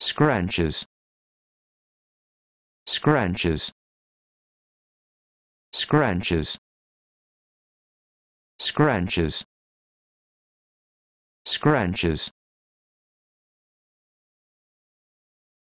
scrunches scrunches scrunches scrunches scrunches